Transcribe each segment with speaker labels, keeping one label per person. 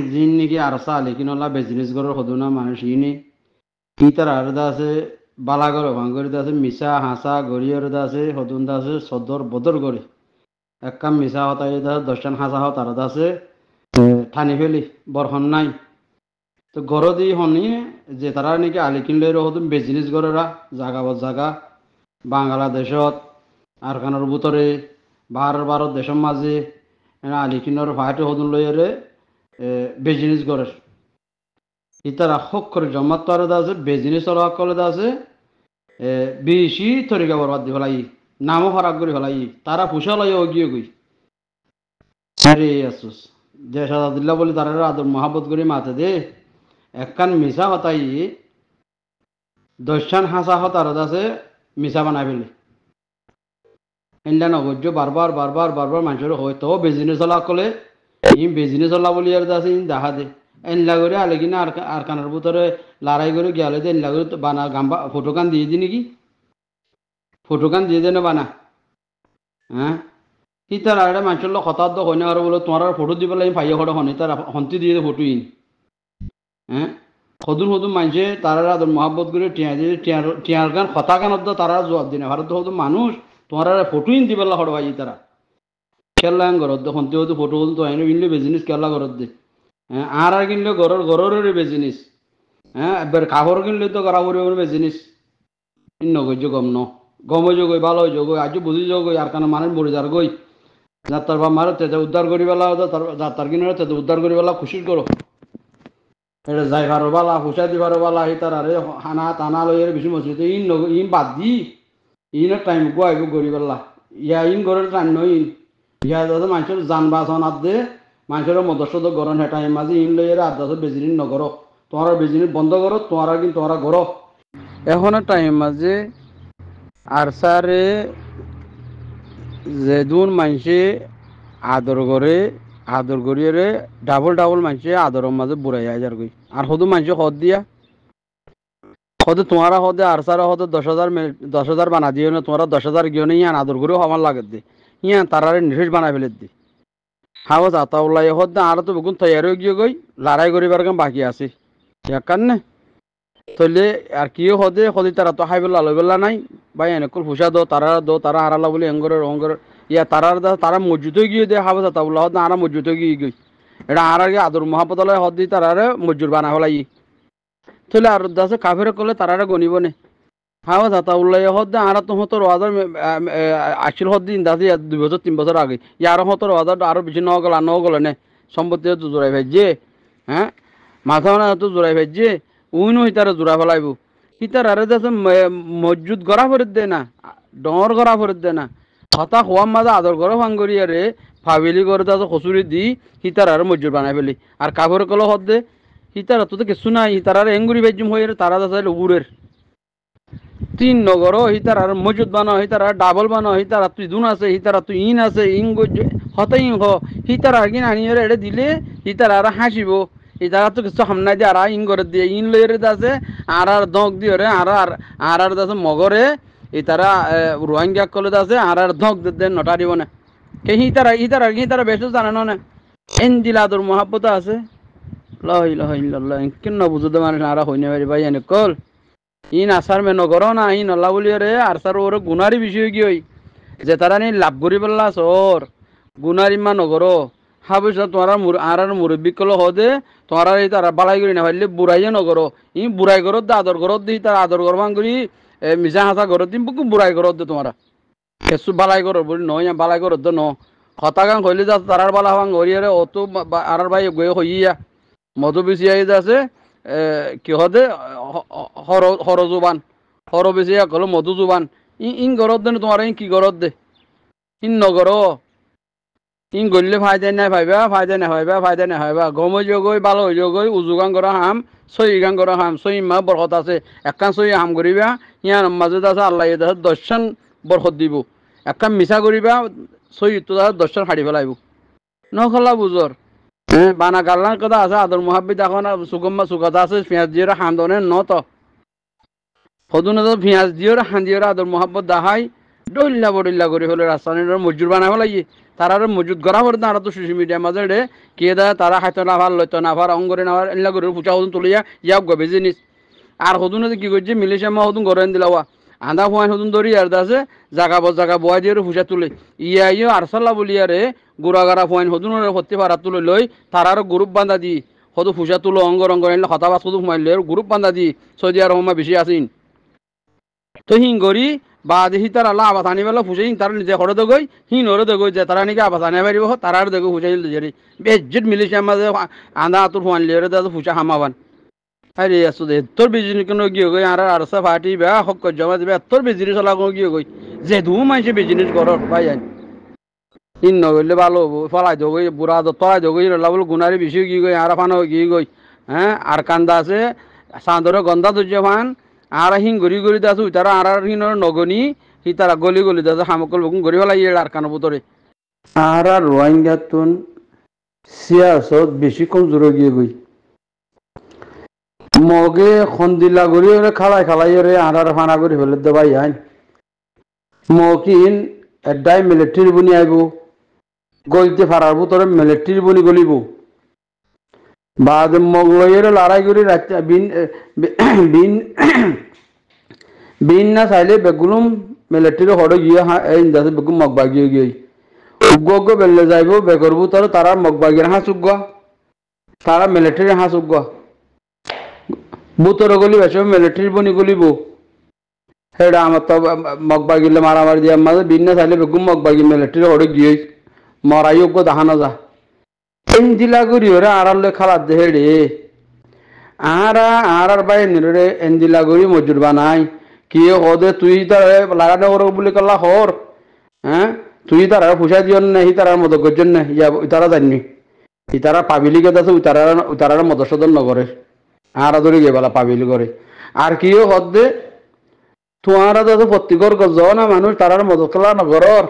Speaker 1: জিন নাকি আলি সালি ওলা বেজিনিস গরর সদনা মানুষ ইনি কি তার আর আছে বালাগর ভাঙ্গর দাসে মিশা হাসা গরিয়র আছে সদন দাসে সদর বদর গরি এক কাম মিশা হতাই দাস দশটান হাসা হত আর দাসে ঠানি ফেলি বরহন নাই তো গর দি শুনি যে তারা নাকি আলি কিনলে হতুন বেজিনিস গররা জাগা বদ জাগা বাংলাদেশত আর খানোর ভিতরে ভার ভারত দেশের মাঝে আলি ভাইটো ভাইটে লৈ লইরে বিজনেস গড়ের ইতারা হক করে জমাত তারা আছে বিজনেস আর হক করে দাসে বেশি তরিকা বরবাদ হলাই নামও ফারাক করে হলাই তারা পোষা লয় গিয়ে গই আরে আসুস যে সাদাদুল্লাহ বলে তারা আদর মহাবত করে মাতে দে একখান মিশা হতাই দশান হাসা হত হতার আছে মিশা বানাই ফেলে এন্ডা নগর্য বারবার বারবার বারবার মানুষের হয়তো বিজনেস হলা কলে ইম বেজিনে চলা বলি আর আছে ইন দেখা দে এনলা করে আলে কিনা আর কানের ভিতরে লড়াই করে গেলে যে এনলা করে বানা গাম্বা ফটোকান দিয়ে দি নাকি ফটোকান দিয়ে দে বানা হ্যাঁ কি তার আর মানুষের লোক হয় না আর বলো তোমার আর ফটো দিব লাগে ভাইয়া ফটো হনে তার হন্তি দিয়ে ফটো ইন হ্যাঁ সদুন সদুন মানুষে তারা আদর মহাব্বত করে টিয়া দিয়ে টিয়ার টিয়ার গান হতা গান অব্দ তারা জবাব দিনে ভারত সদুন মানুষ তোমার আর ভাই তারা খেলা ঘৰত দেখোন তেওঁতো ফটো হ'ল তই কিনিলে বিজনেছ খেলা ঘৰত দে আৰ আৰ কিনিলে ঘৰৰ ঘৰৰে বিজনেছ এবাৰ কাহৰ কিনিলে তো কাৰাবৰে বিজনেছ নগৈছো গম ন গম হৈ যাগৈ ভাল হৈ যাগৈ আজি বুজি যাগৈ ইয়াৰ কাৰণে মানে মৰি যাৰ গৈ যাত্ৰাৰ পৰা মাৰে তেতিয়া উদ্ধাৰ কৰি পেলা যাত্ৰাৰ কিনাৰে তেতিয়া উদ্ধাৰ কৰি পেলা খুচি কৰোঁ এটা যাই পারো বালা হুসা দি পারো বালা হি তার আরে হানা টানা লৈ বেশি মসজিদ ইন ইন বাদ দি ইন টাইম গো আইব পেলা ইয়া ইন ঘৰৰ টাইম নহয় ইন ইয়াদ মানুষের যান আদে মানুষের মদস্যদ গরম হেঁটাই মাঝে ইন লইয়ের আদাস বেজিনি নগর তোমার বেজিনি বন্ধ করো তোমার কিন্তু তোমার গর এখন টাইম মাঝে আর সারে যেদুন মানুষে আদর করে আদর করিয়ে ডাবল ডাবল মানুষে আদরের মাঝে বুড়াই হাজার গই আর হদু মানুষে হদ দিয়া হতে তোমারা হতে আর সারা হতে দশ হাজার দশ হাজার বানা দিও না তোমরা দশ হাজার গিয়ে নিয়ে আদর করেও আমার লাগে দে ইয়া তারারে নিশেষ বানাই ফেলে দি হাওয়াজ আতাউল্লাহ হদ আর তো বগুন তৈয়ার হয়ে গিয়ে গই লড়াই করিবার কাম বাকি আছে ইয়ার কারণে তলে আর কি হদে হদি তারা তো আলো বেলা নাই ভাই এনেকুল ফুসা দো তারা দো তারা হারালা বলে এঙ্গরের অঙ্গর ইয়া তারার দা তারা হয়ে গিয়ে দে হাবাস হদ হদ্দা আর হয়ে গিয়ে গই এটা আর আগে আদর মহাপতালয় হদি দি তারারে মজুর বানা হলাই তলে আর দাসে কাফের কলে তারারে গণিব নে হ্যাঁ দাতা উল্লাই হদ্দে আর তো হতর ওয়াদার আসিল হদ্দিন দাদি দুই বছর তিন বছর আগে ইয়ার হতর ওয়াদার আরো বেশি নগল আর নগল নে সম্পত্তি তো জোড়াই যে হ্যাঁ মাথা না তো জোড়াই যে উইন হই তারা জোড়া ফেলাইব হিতার আরে দেশে মজুদ গড়া ফেরত দে না ডর গড়া ফেরত দে না হতা খোয়ার মাঝে আদর করে ফাং করি আরে ফাবিলি করে তাতে খসুরি দি হিতার আর মজুর বানাই ফেলি আর কাপড় কলো দে হিতারা তো কিছু নাই হিতার আর এঙ্গুরি বেজুম হয়ে তারা দাসা উগুরের তিন নগর হিতারার মজুদ বানা হিতারা ডাবল বানা হিতারা তুই দুন আছে হিতারা তুই ইন আছে ইং হতাই হ হিতারা কিন আনি এড়ে দিলে হিতারা আর হাসিব হিতারা তো কিছু হামনা দিয়ে আর ইং করে দিয়ে ইন লইয়ে দাসে আর আর দঁক দিয়ে রে আর আর আর আর দাসে মগরে হিতারা রোহিঙ্গা কলে দাসে আর আর দঁক দিয়ে নটা দিব না কে হিতারা হিতারা হিতারা বেশ জানে না না এন দিলাদুর মহাব্বত আছে লহ ইহ ইহ কেন বুঝতে মানে আর হইনে পারি ভাই এনে কল ইন আচাৰ মে নগৰ না ই নলা বুলি ৰে আৰচাৰ ওৰ গুণাৰী বিষয় কি হয় যে তাৰানি লাভ কৰি পেলা চৰ গুণাৰী মা নগৰ হা পইচা তোমাৰ মুৰ আৰাৰ মুৰব্বী কলো হওঁ দে তোমাৰ তাৰ বালাই কৰি নাভাৰিলে বুঢ়াইয়ে নগৰ ই বুঢ়াই ঘৰত দে আদৰ ঘৰত দি তাৰ আদৰ ঘৰ মান কৰি মিছা হাঁচা ঘৰত দিম বুকু বুঢ়াই ঘৰত দে তোমাৰ কেঁচু বালাই ঘৰৰ বুলি নহয় বালাই ঘৰত দে ন হতা গাং ঘৰলৈ যা তাৰাৰ বালা হাং ঘৰিয়াৰে অতো আৰাৰ বাই গৈ সহিয়া মধু বেছি আহি যাছে কিহতে হর হর জোবান হর বেশি এক হলো মধু জোবান ইন গরত দে তোমাৰ ইন কি গরত দে ইন নগর ইন গলিলে ফায়দা নাই ভাইবা ফায়দা নাই ভাইবা ফায়দা নাই ভাইবা গম হৈ গই বাল হৈ গই উজুগান কৰা হাম সহি গান করা হাম সহি মা বরকত আছে একখান সহি হাম কৰিবা ইয়াৰ মাজত আছে আল্লাহ তাৰপিছত দর্শন বরকত দিব একখান মিছা করিবা সহি তো দাসে দর্শন হারি পেলাইব নখলা বুজৰ বানা গাল্লান কথা আছে আদর মহাবিদ এখন সুগম্মা সুগতা আছে পেঁয়াজ দিয়ে হান্দনে নত সদুন পেঁয়াজ দিয়ে হান্দিয়ে আদর মহাব্বত দাহাই ডইল্লা বড়িল্লা করে হলে রাজস্থানের মজুর বানা হলাই তারার মজুদ করা হলে তারা তো সোশ্যাল মিডিয়ার মাঝে রে কে দা তারা হাইতো না ভার লইতো না ভার অঙ্গ করে না এল্লা করে পুচা হদুন তুলিয়া ইয়াক গবে জিনিস আর হদুন কি করছে মিলিশিয়া মা হদুন গরেন দিলাওয়া আন্দা ফুয়ান হতুন দরি আর দাসে জাগা বস জাগা বয়া দিয়ে ফুসা তুলে ইয়াই আরসাল্লা ইয়ে আরসাল্লা গুড়া গুড়াগারা ফুয়ান হতুন সত্যি ভাড়া তুলে লই তার আর গ্রুপ বান্ধা দি হতো ফুসা তুলো অঙ্গ রঙ্গ এনে কথা বাস হতো ফুমাইল গ্রুপ বান্ধা দি সৌদি আর হমা বেশি আসিন তো হিং গরি বা দেখি তার আল্লাহ আবাস আনিবেল ফুসে হিং তার নিজে হরে দে গই হিং হরে দে গই যে তারা নাকি আবাস আনিয়া পারিব তারার দে গই ফুসে বেজ্জিত মিলিশিয়া আমাদের আন্দা আতুর ফুয়ান লিয়ে দাদা ফুসা হামাবান আরে আছো দে তোর বিজনেস কেন গিয়ে গই আর আর সব হাটি বে হক জমা দিবে তোর বিজনেস লাগো গিয়ে গই যে দু মাইছে বিজনেস কর ভাই জানি তিন নগরলে ভালো হবো ফলাই দো গই বুড়া দো তলাই দো গই লাবল গুনারে বেশি গিয়ে গই আর ফানো গিয়ে গই হ্যাঁ আর কান্দা আছে সাঁদরে গন্ধা ধৈর্য ফান আর হিং গড়ি গড়ি দাসু তারা আর আর হিনর নগনি সি তারা গলি গলি দাসু হামকল বুকুন গড়ি ফেলাই এর আর কানো বুতরে আর আর রোহিঙ্গা তুন সিয়াসত বেশি কম গিয়ে গই মগে খন্দিলা গরি ওরে খালাই খালাই ওরে আড়ার ফানা করে ফেলে দেবাই আইন মকিন এডাই মিলিটারি বুনি আইবো গলিতে ফারারব তোর মিলিটারি বুনি গলিব বাদ মগলয়ের লড়াই করে রাখতে বিন বিন বিন না চাইলে বেগুলুম মিলিটারি হড়ে গিয়ে এই দাস বেগুম মগবাগিয়ে গিয়ে উগ্র উগ্র বেলে যাইব বেগরবু তোর তারা মগবাগির হাঁস উগ্র তারা মিলিটারি হাঁস উগ্র বুতর গলি বেসব মিলিটারি বনি গলিব হেডা আমার তো মগবা গিলে মারামারি দিয়ে আমার বিনা আইলে বেগুম মগবা গিয়ে মিলিটারি ওরে গিয়ে মরাইও গো দাহানো যা তিন জিলা গুড়ি ওরে আড়ালে খালাত দে হেডে আর আর বাই নিরে জিলা গুড়ি মজুর বানাই কি ওদে তুই তার লাগানো ওর বলে কলা হর হ্যাঁ তুই তার ফুসা দিও না হি তারার মতো জন্য না ইয়া তারা জানি হি তারা পাবিলিকে আছে উতারার উতারার মদসদন নগরের আরা ধরে গেবালা পাবিল করে আর কিও হদ্দে তোমারা দাদু প্রত্যেকর গজনা মানুষ তারার মদত খেলা নগরর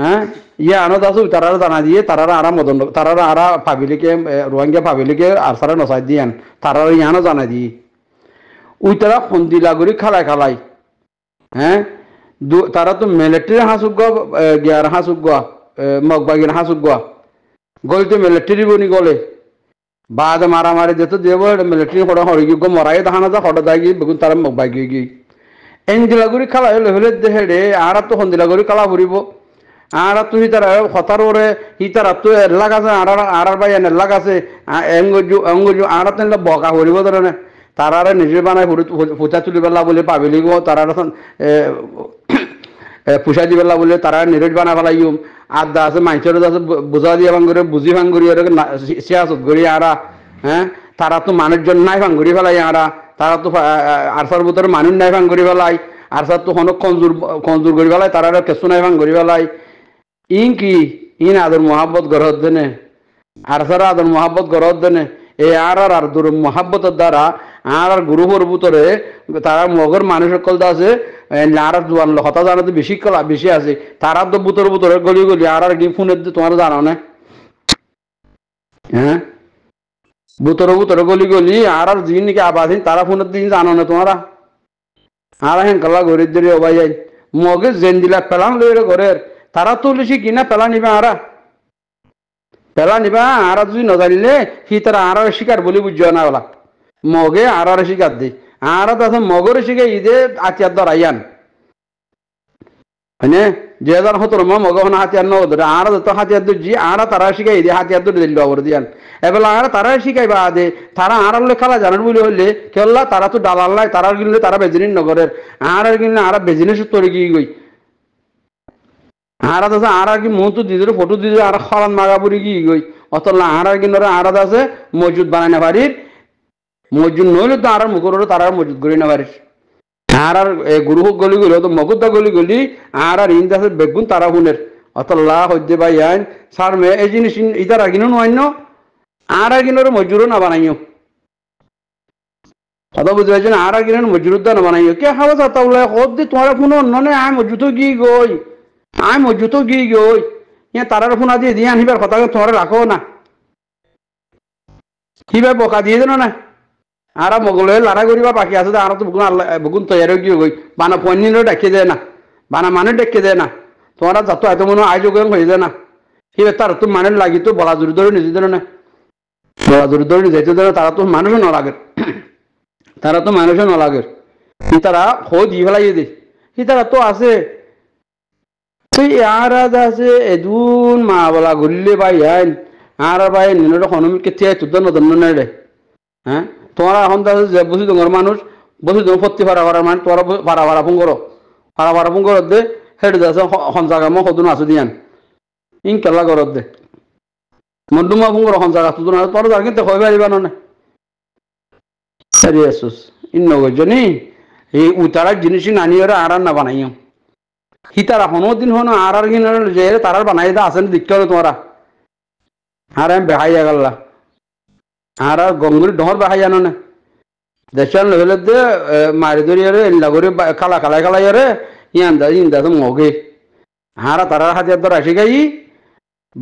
Speaker 1: হ্যাঁ ইয়ে আনো দাসু তারার জানা দিয়ে তারার আরা মদন তারার আরা পাবিলিকে রোহিঙ্গা পাবিলিকে আর সারা নসাই দিয়ান তারার ইয়ানো জানা দিয়ে ওই তারা খন্দি লাগরি খালাই খালাই হ্যাঁ তারা তো মিলিটারি হাঁসুগ গিয়ার হাঁসুগ মগবাগির হাঁসুগ গলতে মিলিটারি বনি গলে بعد ما را ماري جتو ديو ملتري خدا هوريگي گو مراي دهانا دا خدا داگي بگون تارم باگيگي এনজিলাগুড়ি খালা হলে হলে হেডে আর তো সন্ধিলাগুড়ি খালা ফুরিব আর তো হিতার খতার ওরে হিতার তো এরলাগ আছে আর আর এন এরলাগ আছে এঙ্গজু এঙ্গজু আর তো বকা ফুরিব ধরনে তারারে নিজে বানাই ফুটা তুলিবেলা বলে পাবিলি গো তারার পুষা দিবেলা বলে তারা নিরজ বানা ফেলাইম আর দা আছে মানুষের আছে বুঝা দিয়ে ভাঙ্গুরে বুঝি ভাঙ্গুরি সিয়াসত ঘুরি আরা হ্যাঁ তারা তো মানুষজন নাই ভাঙ্গুরি ফেলাই আরা তারা তো আরসার ভিতরে মানুষ নাই ভাঙ্গুরি ফেলাই আরসার তো হনক খঞ্জুর খঞ্জুর ঘুরি ফেলাই তারা কেঁচু নাই ভাঙ্গুরি ফেলাই ইন কি ইন আদর মহাব্বত গড়ত দেনে আরসার আদর মহাব্বত গড়ত দেনে এই আর আর দূর মহাব্বতের দ্বারা আর গ্রুপের ভিতরে তারা মগর মানুষ সকল আছে হতা জানা তো বেশি কলা বেশি আছে তারা তো বুতর বুতরে গলি গলি আর আর কি ফোনে তোমার জানাও না হ্যাঁ বুতরে বুতরে গলি গলি আর আর যিনি নাকি আবাস তারা ফোনে দিন জানো না তোমারা আর হেন কলা ঘরে দিয়ে অবাই যাই মগে জেন দিলা পেলাম লই ঘরের তারা তো লিছি কিনা পেলা নিবা আরা পেলা নিবা আর যদি নজানিলে সি তারা আর শিকার বলে বুঝবে না ওলা মগে আরারে শিকার দি আরা তো মগর শিখে ইদে আতিয়ার দরাইয়ান হ্যাঁ যে দর হতর ম মগ হন হাতিয়ার ন ধরে আর দত হাতিয়ার দু জি আরা তারা শিখাই ইদে হাতিয়ার দু দিল অবর দিয়ান এবার আর তারা শিখাইবা আদে তারা আর হলে খেলা জানার বলি হইলে কেল্লা তারা তো ডালাল নাই তারা গিনলে তারা বেজিনিন নগরের আর আর গিনলে আর বেজিনে তোর গিয়ে গই আর আছে আর কি মুহূর্ত দিয়ে ফটো দিয়ে আর খরান মাগা পুরি গিয়ে গই অতলা আর আর গিনরে আর আছে মজুদ বানাই বাড়ির মসজিদ নইলে তো আর মুখর হলো তার আর মসজিদ গড়ি না পারিস আর আর গুরু হোক গলি গলি তো গলি গলি আর আর ইন্দাস বেগুন তারা হুনের অতলা হজ্জে ভাই আইন সার মে এই জিনিস ইদার আগিনো নয় আর আগিনোর মজুরও না বানাইও কথা বুঝতে পারছেন আর আগিনোর মজুরুর দা না বানাইও কে হাওয়া চাতা উল্লাহ হব দি তোমার ফোন অন্য নে আয় মজুতো গি গই আয় মজুতো গি গই ইয়া তারার ফোন আদি দিয়ে আনিবার কথা তোমার রাখো না কি ভাই বকা দিয়ে দেন না আরা মগলে লারা করিবা বাকি আছে আরো তো বুকুন বুকুন তৈরি গিয়ে গই বানা পন্নিনও ডেকে দেয় না বানা মানে ডেকে দেয় না তোমরা যত এত মনে আয়োজক হয়ে যায় না কি তার তো মানে লাগি তো বলা জোর ধরে নিজে ধরে না বলা জোর ধরে যেতে ধরে তারা তো মানুষও নলাগের তারা তো মানুষও নলাগের তারা হো দিয়ে ফেলাই দে সি তারা তো আছে তুই আর আছে এদুন মা বলা ঘুরলে ভাই হ্যাঁ আর ভাই নিনটা হনুমিকে তিয়া তুদ্দ নদন রে হ্যাঁ তোমরা এখন যে বসি তোমার মানুষ বসি তোমার ফত্তি ভাড়া ভাড়া মানুষ তোমরা ভাড়া ভাড়া ফোন করো ভাড়া ভাড়া ফোন করত দে হেঁটে যাচ্ছে হন জায়গা সদন আছো দিয়ান ইং কেলা করত দে মন্দুমা ফোন করো হন জায়গা সদন আছো তোর যার কিন্তু হয় পারিবা না সারি আসুস ইন নগজনী এই উতারার জিনিস নানি ওরা আর না সি হিতারা হনো দিন হনো আর আর গিন যে তারার বানাই দা আসেন দিক্কা তোমরা আর আমি বেহাই গেল্লা ಆರ ಗೊಂಗುಲಿ ಡೊಂಗರ್ ಬಹಾಯಾನ ದಶನ್ ಲೆವೆಲದ್ದು ಮಾರಿದೊರಿಯರು ಎಲ್ಲಗರಿ ಕಲ ಕಲ ಕಲಯರು ಇಂದ ಇಂದದ ಮೋಗಿ ಆರ ತರ ಹತ್ತಿರ ರಾಶಿಗಾಯಿ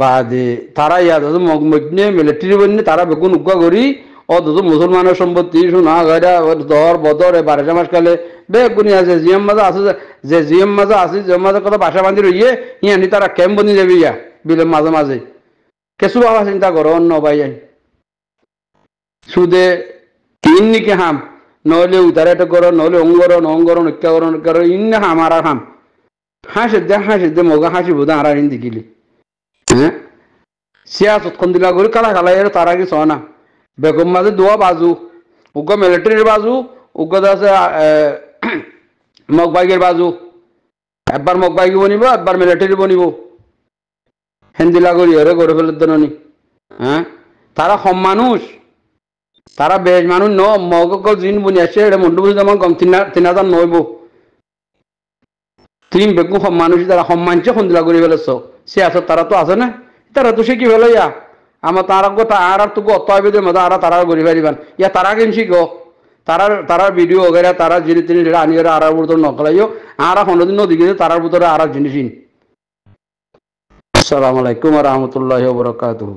Speaker 1: বাদে তারা ইয়াদু মগমগ্নে মিলিটারি বন্যে তারা বেগুন উগ্গা করি অদত মুসলমানের সম্পত্তি শোনা গাড়া দর বদর এ মাস কালে বেগুনি আছে জিএম মাজা আছে যে জিএম মাজা আছে জিএম মাজা কথা বাসা বাঁধি রইয়ে ইয়ানি তারা ক্যাম্প বনি যাবে ইয়া বিলের মাঝে মাঝে কেসু বাবা চিন্তা করো অন্য ভাই সুদে তিনকে হাম নলে উদারে কর নলে অঙ্গর নঙ্গর নক্যাগর নক্যাগর ইন্ন হাম আর হাম হাসে দে হাসে দে মগা হাসি বুধা আর ইন দেখিলি হ্যাঁ সিয়াসত দিলা গরি কালা কালা এর তার আগে সোনা বেগম মাঝে দোয়া বাজু উগ মিলিটারির বাজু উগ আছে মগবাইগের বাজু একবার মগবাইগি বনিব একবার মিলিটারি বনিব দিলা গরি এর গরে ফেলে দেননি হ্যাঁ তারা সম মানুষ tara bej manu no mogo ko zin bunya shere mundu bu গম kom tinna tinna dan noibu তিন বেগু মানুষ তারা সম্মানছে সন্ধিলা করে ফেলেছ সে আছে তারা তো আছে না তারা তো সে কি ফেলে ইয়া আমার তারা গো আর আর তোকে অত হবে মজা আর তারা ঘুরি পারিবান ইয়া তারা কিনছি গো তারার তারার ভিডিও ওগেরা তারা জিনিস তিনি আনি আর আর বুতর নকলাইও আর কোনোদিন নদীকে তারার বুতরে আর জিনিস সালাম আলাইকুম রহমতুল্লাহ বরকাত